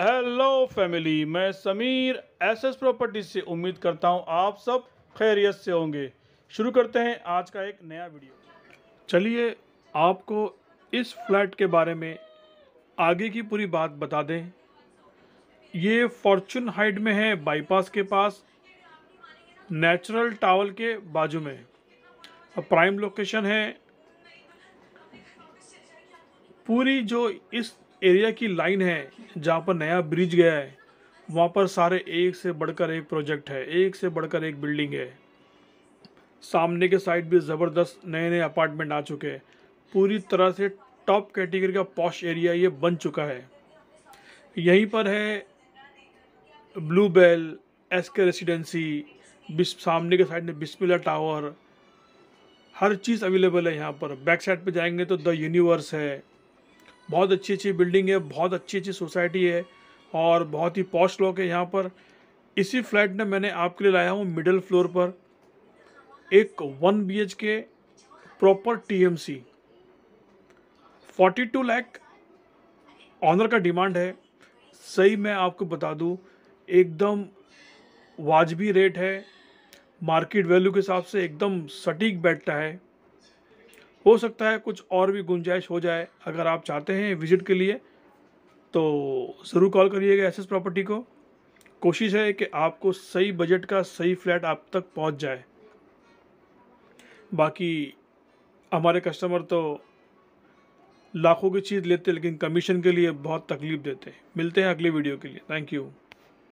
hello family मैं Sameer SS property से उम्मीद करता हूं आप सब खैरियत से होंगे शुरू करते हैं आज का एक नया वीडियो चलिए आपको इस फ्लैट के बारे में आगे की पूरी बात बता दें ये फॉर्चून हाइट में है बाईपास के पास नेचुरल टावल के बाजू में प्राइम लोकेशन है पूरी जो इस एरिया की लाइन है जहाँ पर नया ब्रिज गया है वहाँ पर सारे एक से बढ़कर एक प्रोजेक्ट है एक से बढ़कर एक बिल्डिंग है सामने के साइड भी ज़बरदस्त नए नए अपार्टमेंट आ चुके हैं पूरी तरह से टॉप कैटेगरी का पॉश एरिया ये बन चुका है यहीं पर है blue bell S K residency सामने के साइड में बिस्मिला टावर हर चीज़ अवेलेबल है यहाँ पर बैक साइड पे जाएंगे तो द यूनिवर्स है बहुत अच्छी अच्छी बिल्डिंग है बहुत अच्छी अच्छी सोसाइटी है और बहुत ही पॉश लॉक है यहाँ पर इसी फ्लैट ने मैंने आपके लिए लाया हूँ मिडल फ्लोर पर एक one B H K proper T M C forty two owner का डिमांड है सही मैं आपको बता दूँ एकदम वाजबी रेट है मार्केट वैल्यू के हिसाब से एकदम सटीक बैठता है हो सकता है कुछ और भी गुंजाइश हो जाए अगर आप चाहते हैं विजिट के लिए तो ज़रूर कॉल करिएगा एस प्रॉपर्टी को कोशिश है कि आपको सही बजट का सही फ्लैट आप तक पहुंच जाए बाकी हमारे कस्टमर तो लाखों की चीज़ लेते लेकिन कमीशन के लिए बहुत तकलीफ़ देते हैं मिलते हैं अगली वीडियो के लिए थैंक यू